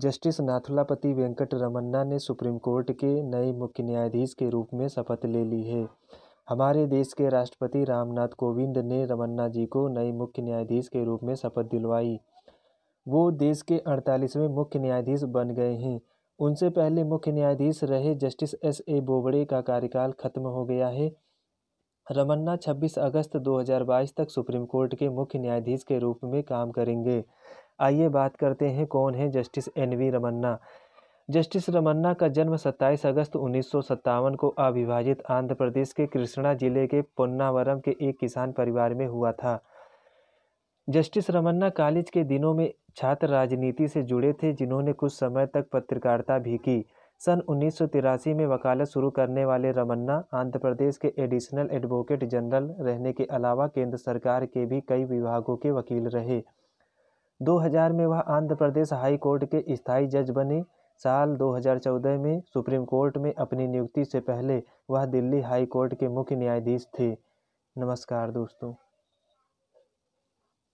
justice नाथुलापति Venkat Ramana ने supreme court के नए मुख्य न्यायाधीश के रूप में शपथ ले ली है हमारे देश के राष्ट्रपति रामनाथ कोविंद ने रमन्ना जी को नए मुख्य न्यायाधीश के रूप में शपथ दिलवाई वो देश के अड़तालीसवें मुख्य न्यायाधीश बन गए हैं उनसे पहले मुख्य न्यायाधीश रहे जस्टिस एस ए बोबड़े का कार्यकाल खत्म हो गया है रमन्ना 26 अगस्त 2022 तक सुप्रीम कोर्ट के मुख्य न्यायाधीश के रूप में काम करेंगे आइए बात करते हैं कौन है Justice N V Ramana Justice Ramana का जन्म 27 अगस्त उन्नीस को अविभाजित आंध्र प्रदेश के कृष्णा जिले के पोन्नावरम के एक किसान परिवार में हुआ था जस्टिस रमन्ना कॉलेज के दिनों में छात्र राजनीति से जुड़े थे जिन्होंने कुछ समय तक पत्रकारिता भी की सन उन्नीस में वकालत शुरू करने वाले रमन्ना आंध्र प्रदेश के एडिशनल एडवोकेट जनरल रहने के अलावा केंद्र सरकार के भी कई विभागों के वकील रहे 2000 में वह आंध्र प्रदेश हाई कोर्ट के स्थायी जज बने साल 2014 में सुप्रीम कोर्ट में अपनी नियुक्ति से पहले वह दिल्ली हाई कोर्ट के मुख्य न्यायाधीश थे नमस्कार दोस्तों